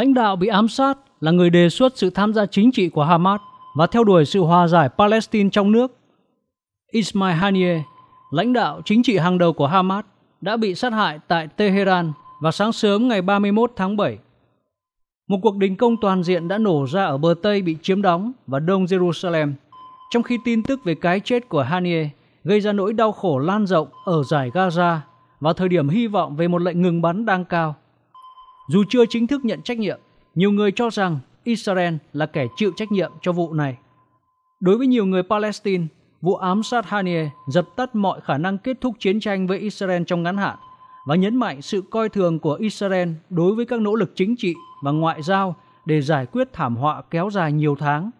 lãnh đạo bị ám sát là người đề xuất sự tham gia chính trị của Hamas và theo đuổi sự hòa giải Palestine trong nước. Ismail Haniyeh, lãnh đạo chính trị hàng đầu của Hamas, đã bị sát hại tại Tehran vào sáng sớm ngày 31 tháng 7. Một cuộc đình công toàn diện đã nổ ra ở bờ Tây bị chiếm đóng và Đông Jerusalem, trong khi tin tức về cái chết của Haniyeh gây ra nỗi đau khổ lan rộng ở giải Gaza và thời điểm hy vọng về một lệnh ngừng bắn đang cao. Dù chưa chính thức nhận trách nhiệm, nhiều người cho rằng Israel là kẻ chịu trách nhiệm cho vụ này. Đối với nhiều người Palestine, vụ ám sát Haniyeh dập tắt mọi khả năng kết thúc chiến tranh với Israel trong ngắn hạn và nhấn mạnh sự coi thường của Israel đối với các nỗ lực chính trị và ngoại giao để giải quyết thảm họa kéo dài nhiều tháng.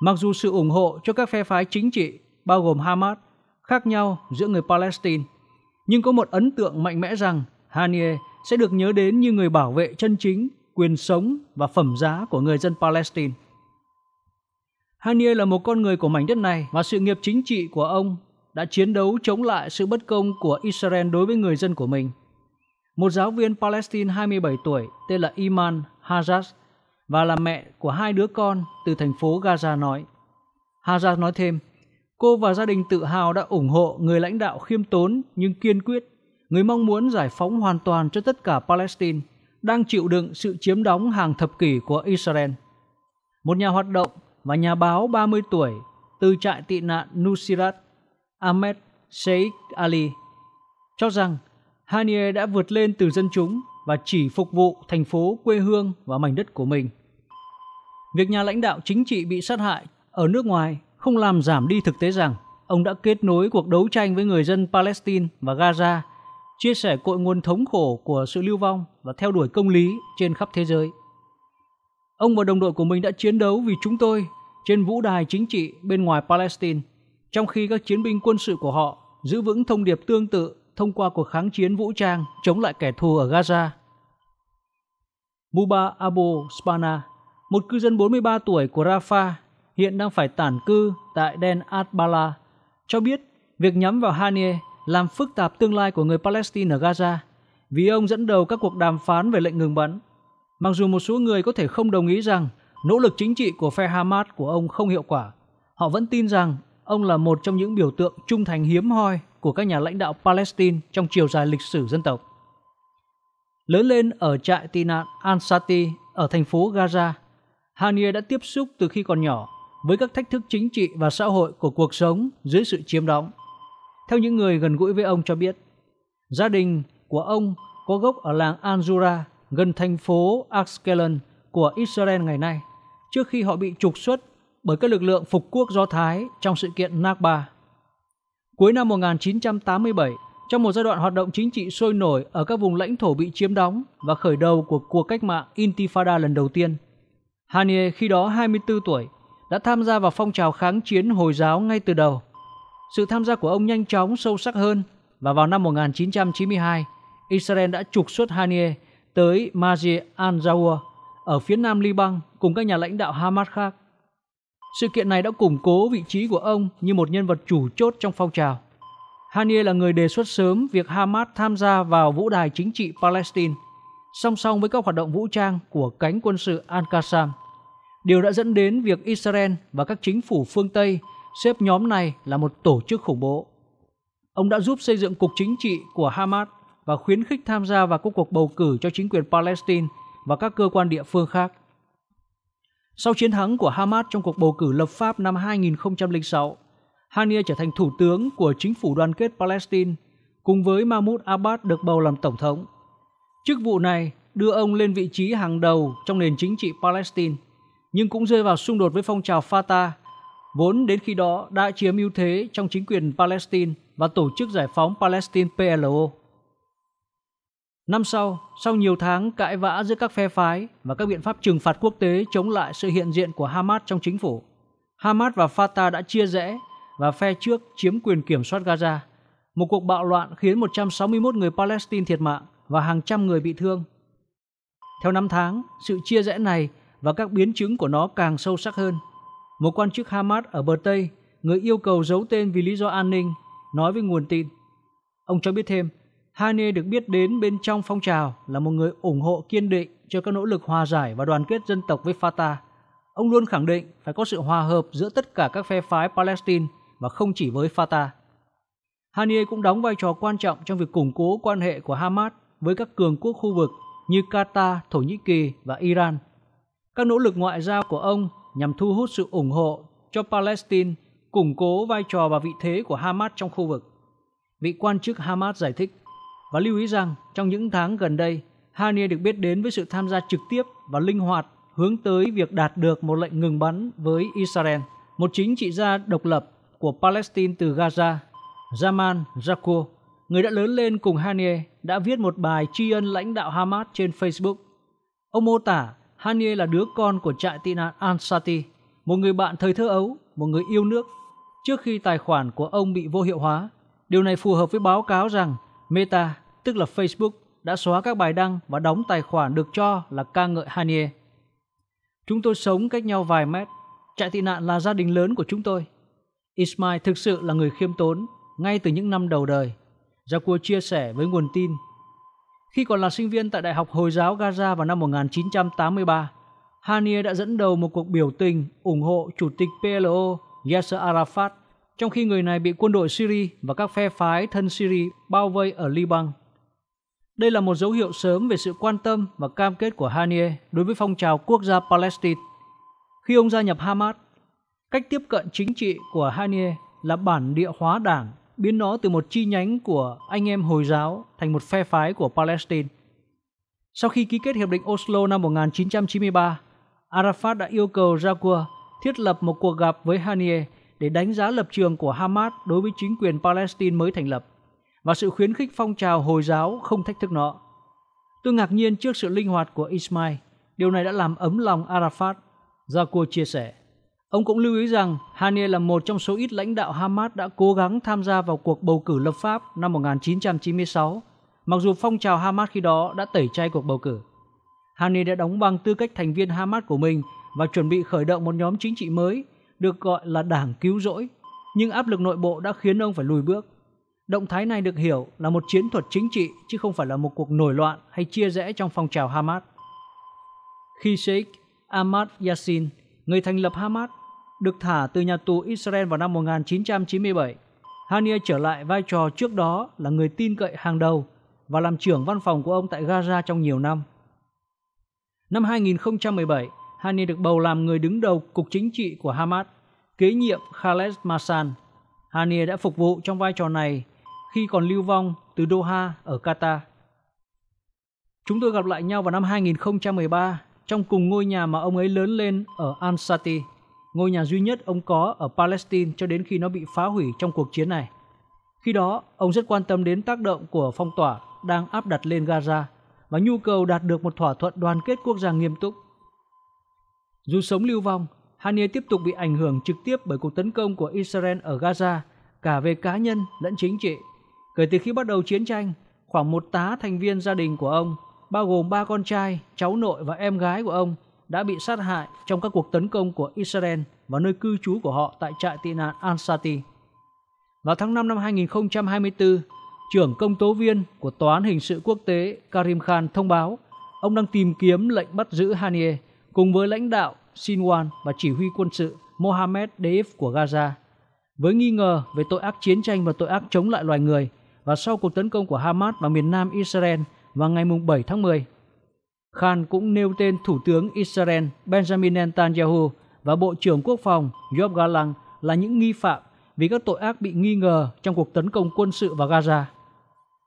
Mặc dù sự ủng hộ cho các phe phái chính trị, bao gồm Hamas, khác nhau giữa người Palestine, nhưng có một ấn tượng mạnh mẽ rằng Haniyeh sẽ được nhớ đến như người bảo vệ chân chính quyền sống và phẩm giá của người dân Palestine. Hanier là một con người của mảnh đất này và sự nghiệp chính trị của ông đã chiến đấu chống lại sự bất công của Israel đối với người dân của mình. Một giáo viên Palestine 27 tuổi tên là Iman Hazaz và là mẹ của hai đứa con từ thành phố Gaza nói. Hazaz nói thêm, cô và gia đình tự hào đã ủng hộ người lãnh đạo khiêm tốn nhưng kiên quyết người mong muốn giải phóng hoàn toàn cho tất cả Palestine đang chịu đựng sự chiếm đóng hàng thập kỷ của Israel. Một nhà hoạt động và nhà báo 30 tuổi từ trại tị nạn Nusirat, Ahmed Sheikh Ali, cho rằng Haniye đã vượt lên từ dân chúng và chỉ phục vụ thành phố quê hương và mảnh đất của mình. Việc nhà lãnh đạo chính trị bị sát hại ở nước ngoài không làm giảm đi thực tế rằng ông đã kết nối cuộc đấu tranh với người dân Palestine và Gaza chia sẻ cội nguồn thống khổ của sự lưu vong và theo đuổi công lý trên khắp thế giới. Ông và đồng đội của mình đã chiến đấu vì chúng tôi trên vũ đài chính trị bên ngoài Palestine, trong khi các chiến binh quân sự của họ giữ vững thông điệp tương tự thông qua cuộc kháng chiến vũ trang chống lại kẻ thù ở Gaza. Muba Abu Spana, một cư dân 43 tuổi của Rafah, hiện đang phải tản cư tại Den Atbala, cho biết việc nhắm vào Hanie làm phức tạp tương lai của người Palestine ở Gaza vì ông dẫn đầu các cuộc đàm phán về lệnh ngừng bắn. Mặc dù một số người có thể không đồng ý rằng nỗ lực chính trị của phe Hamas của ông không hiệu quả, họ vẫn tin rằng ông là một trong những biểu tượng trung thành hiếm hoi của các nhà lãnh đạo Palestine trong chiều dài lịch sử dân tộc. Lớn lên ở trại tị nạn Ansati ở thành phố Gaza, Hanier đã tiếp xúc từ khi còn nhỏ với các thách thức chính trị và xã hội của cuộc sống dưới sự chiếm đóng. Theo những người gần gũi với ông cho biết, gia đình của ông có gốc ở làng Anjura gần thành phố Ashkelon của Israel ngày nay, trước khi họ bị trục xuất bởi các lực lượng phục quốc Do Thái trong sự kiện Nakba. Cuối năm 1987, trong một giai đoạn hoạt động chính trị sôi nổi ở các vùng lãnh thổ bị chiếm đóng và khởi đầu của cuộc cách mạng Intifada lần đầu tiên, Haniyeh khi đó 24 tuổi đã tham gia vào phong trào kháng chiến Hồi giáo ngay từ đầu sự tham gia của ông nhanh chóng sâu sắc hơn và vào năm 1992, Israel đã trục xuất Haniyeh tới Masjid al-Zawwa ở phía nam Liban cùng các nhà lãnh đạo Hamas khác. Sự kiện này đã củng cố vị trí của ông như một nhân vật chủ chốt trong phong trào. Haniyeh là người đề xuất sớm việc Hamas tham gia vào vũ đài chính trị Palestine song song với các hoạt động vũ trang của cánh quân sự Al-Qassam. Điều đã dẫn đến việc Israel và các chính phủ phương Tây xếp nhóm này là một tổ chức khủng bố. Ông đã giúp xây dựng cục chính trị của Hamas và khuyến khích tham gia vào các cuộc bầu cử cho chính quyền Palestine và các cơ quan địa phương khác. Sau chiến thắng của Hamas trong cuộc bầu cử lập pháp năm 2006, Hania trở thành thủ tướng của chính phủ đoàn kết Palestine cùng với Mahmoud Abbas được bầu làm tổng thống. Chức vụ này đưa ông lên vị trí hàng đầu trong nền chính trị Palestine, nhưng cũng rơi vào xung đột với phong trào Fatah vốn đến khi đó đã chiếm ưu thế trong chính quyền Palestine và Tổ chức Giải phóng Palestine PLO. Năm sau, sau nhiều tháng cãi vã giữa các phe phái và các biện pháp trừng phạt quốc tế chống lại sự hiện diện của Hamas trong chính phủ, Hamas và Fatah đã chia rẽ và phe trước chiếm quyền kiểm soát Gaza. Một cuộc bạo loạn khiến 161 người Palestine thiệt mạng và hàng trăm người bị thương. Theo năm tháng, sự chia rẽ này và các biến chứng của nó càng sâu sắc hơn – một quan chức Hamas ở bờ Tây, người yêu cầu giấu tên vì lý do an ninh, nói với nguồn tin. Ông cho biết thêm, Hane được biết đến bên trong phong trào là một người ủng hộ kiên định cho các nỗ lực hòa giải và đoàn kết dân tộc với Fatah. Ông luôn khẳng định phải có sự hòa hợp giữa tất cả các phe phái Palestine và không chỉ với Fatah. Haniye cũng đóng vai trò quan trọng trong việc củng cố quan hệ của Hamas với các cường quốc khu vực như Qatar, Thổ Nhĩ Kỳ và Iran. Các nỗ lực ngoại giao của ông nhằm thu hút sự ủng hộ cho Palestine, củng cố vai trò và vị thế của Hamas trong khu vực. Vị quan chức Hamas giải thích và lưu ý rằng trong những tháng gần đây, Hania được biết đến với sự tham gia trực tiếp và linh hoạt hướng tới việc đạt được một lệnh ngừng bắn với Israel, một chính trị gia độc lập của Palestine từ Gaza, Zaman Jakur, người đã lớn lên cùng Hania, đã viết một bài tri ân lãnh đạo Hamas trên Facebook. Ông mô tả Hanie là đứa con của trại tị nạn Ansati, một người bạn thời thơ ấu, một người yêu nước. Trước khi tài khoản của ông bị vô hiệu hóa, điều này phù hợp với báo cáo rằng Meta, tức là Facebook, đã xóa các bài đăng và đóng tài khoản được cho là ca ngợi Hanie. Chúng tôi sống cách nhau vài mét. Trại tị nạn là gia đình lớn của chúng tôi. Ismail thực sự là người khiêm tốn ngay từ những năm đầu đời. Jakur chia sẻ với nguồn tin khi còn là sinh viên tại Đại học Hồi giáo Gaza vào năm 1983, Hanier đã dẫn đầu một cuộc biểu tình ủng hộ Chủ tịch PLO Yasser Arafat, trong khi người này bị quân đội Syria và các phe phái thân Syria bao vây ở Liban. Đây là một dấu hiệu sớm về sự quan tâm và cam kết của Hanier đối với phong trào quốc gia Palestine. Khi ông gia nhập Hamas, cách tiếp cận chính trị của Hanier là bản địa hóa đảng biến nó từ một chi nhánh của anh em Hồi giáo thành một phe phái của Palestine. Sau khi ký kết Hiệp định Oslo năm 1993, Arafat đã yêu cầu Jaguar thiết lập một cuộc gặp với Haniyeh để đánh giá lập trường của Hamas đối với chính quyền Palestine mới thành lập và sự khuyến khích phong trào Hồi giáo không thách thức nó. Tôi ngạc nhiên trước sự linh hoạt của Ismail, điều này đã làm ấm lòng Arafat, Jaguar chia sẻ. Ông cũng lưu ý rằng Haniyeh là một trong số ít lãnh đạo Hamas đã cố gắng tham gia vào cuộc bầu cử lập pháp năm 1996, mặc dù phong trào Hamas khi đó đã tẩy chay cuộc bầu cử. Haniyeh đã đóng băng tư cách thành viên Hamas của mình và chuẩn bị khởi động một nhóm chính trị mới được gọi là Đảng Cứu Rỗi, nhưng áp lực nội bộ đã khiến ông phải lùi bước. Động thái này được hiểu là một chiến thuật chính trị chứ không phải là một cuộc nổi loạn hay chia rẽ trong phong trào Hamas. Khi Sheikh Ahmad Yassin, người thành lập Hamas, được thả từ nhà tù Israel vào năm 1997. Hania trở lại vai trò trước đó là người tin cậy hàng đầu và làm trưởng văn phòng của ông tại Gaza trong nhiều năm. Năm 2017, Hania được bầu làm người đứng đầu cục chính trị của Hamas, kế nhiệm Khaled Massan. Hania đã phục vụ trong vai trò này khi còn lưu vong từ Doha ở Qatar. Chúng tôi gặp lại nhau vào năm 2013 trong cùng ngôi nhà mà ông ấy lớn lên ở Ansati ngôi nhà duy nhất ông có ở Palestine cho đến khi nó bị phá hủy trong cuộc chiến này. Khi đó, ông rất quan tâm đến tác động của phong tỏa đang áp đặt lên Gaza và nhu cầu đạt được một thỏa thuận đoàn kết quốc gia nghiêm túc. Dù sống lưu vong, Haniyeh tiếp tục bị ảnh hưởng trực tiếp bởi cuộc tấn công của Israel ở Gaza, cả về cá nhân lẫn chính trị. Kể từ khi bắt đầu chiến tranh, khoảng một tá thành viên gia đình của ông, bao gồm ba con trai, cháu nội và em gái của ông, đã bị sát hại trong các cuộc tấn công của Israel và nơi cư trú của họ tại trại tị nạn Ansati. Vào tháng 5 năm 2024, trưởng công tố viên của Tòa án Hình sự Quốc tế Karim Khan thông báo ông đang tìm kiếm lệnh bắt giữ Haniyeh cùng với lãnh đạo Sinwan và chỉ huy quân sự Mohammed Deif của Gaza với nghi ngờ về tội ác chiến tranh và tội ác chống lại loài người và sau cuộc tấn công của Hamas vào miền nam Israel vào ngày 7 tháng 10 Khan cũng nêu tên Thủ tướng Israel Benjamin Netanyahu và Bộ trưởng Quốc phòng Yoav Gallant là những nghi phạm vì các tội ác bị nghi ngờ trong cuộc tấn công quân sự vào Gaza.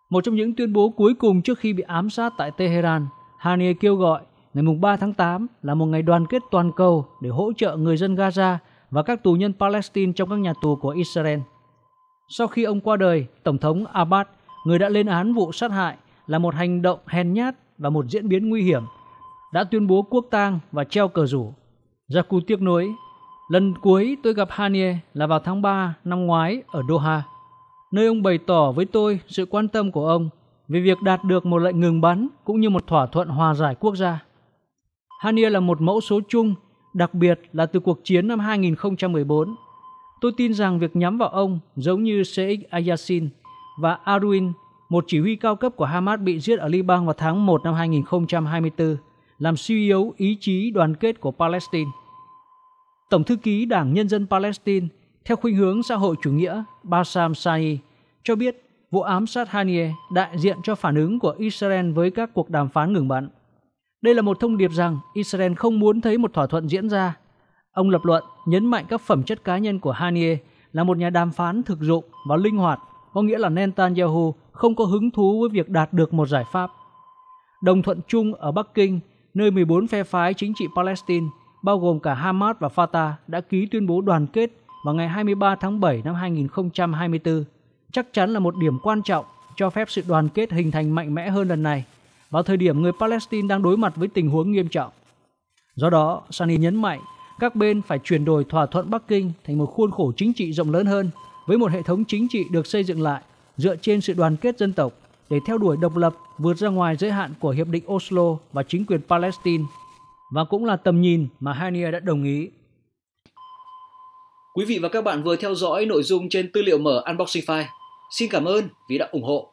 Một trong những tuyên bố cuối cùng trước khi bị ám sát tại Tehran, Hani kêu gọi ngày 3 tháng 8 là một ngày đoàn kết toàn cầu để hỗ trợ người dân Gaza và các tù nhân Palestine trong các nhà tù của Israel. Sau khi ông qua đời, Tổng thống Abbas, người đã lên án vụ sát hại, là một hành động hèn nhát và một diễn biến nguy hiểm, đã tuyên bố quốc tang và treo cờ rủ. Jakub tiếc nối, lần cuối tôi gặp Hanie là vào tháng 3 năm ngoái ở Doha, nơi ông bày tỏ với tôi sự quan tâm của ông về việc đạt được một lệnh ngừng bắn cũng như một thỏa thuận hòa giải quốc gia. Hania là một mẫu số chung, đặc biệt là từ cuộc chiến năm 2014. Tôi tin rằng việc nhắm vào ông giống như Sheikh Ayasin và Arwin một chỉ huy cao cấp của Hamas bị giết ở Liban vào tháng 1 năm 2024, làm suy yếu ý chí đoàn kết của Palestine. Tổng thư ký Đảng Nhân dân Palestine theo khuynh hướng xã hội chủ nghĩa Bassam Sai cho biết vụ ám sát Haniye đại diện cho phản ứng của Israel với các cuộc đàm phán ngừng bắn. Đây là một thông điệp rằng Israel không muốn thấy một thỏa thuận diễn ra. Ông lập luận nhấn mạnh các phẩm chất cá nhân của Haniye là một nhà đàm phán thực dụng và linh hoạt có nghĩa là Netanyahu không có hứng thú với việc đạt được một giải pháp. Đồng thuận chung ở Bắc Kinh, nơi 14 phe phái chính trị Palestine, bao gồm cả Hamas và Fatah, đã ký tuyên bố đoàn kết vào ngày 23 tháng 7 năm 2024, chắc chắn là một điểm quan trọng cho phép sự đoàn kết hình thành mạnh mẽ hơn lần này, vào thời điểm người Palestine đang đối mặt với tình huống nghiêm trọng. Do đó, Sani nhấn mạnh các bên phải chuyển đổi thỏa thuận Bắc Kinh thành một khuôn khổ chính trị rộng lớn hơn – với một hệ thống chính trị được xây dựng lại dựa trên sự đoàn kết dân tộc để theo đuổi độc lập vượt ra ngoài giới hạn của Hiệp định Oslo và chính quyền Palestine. Và cũng là tầm nhìn mà Hanier đã đồng ý. Quý vị và các bạn vừa theo dõi nội dung trên tư liệu mở Unboxing File. Xin cảm ơn vì đã ủng hộ.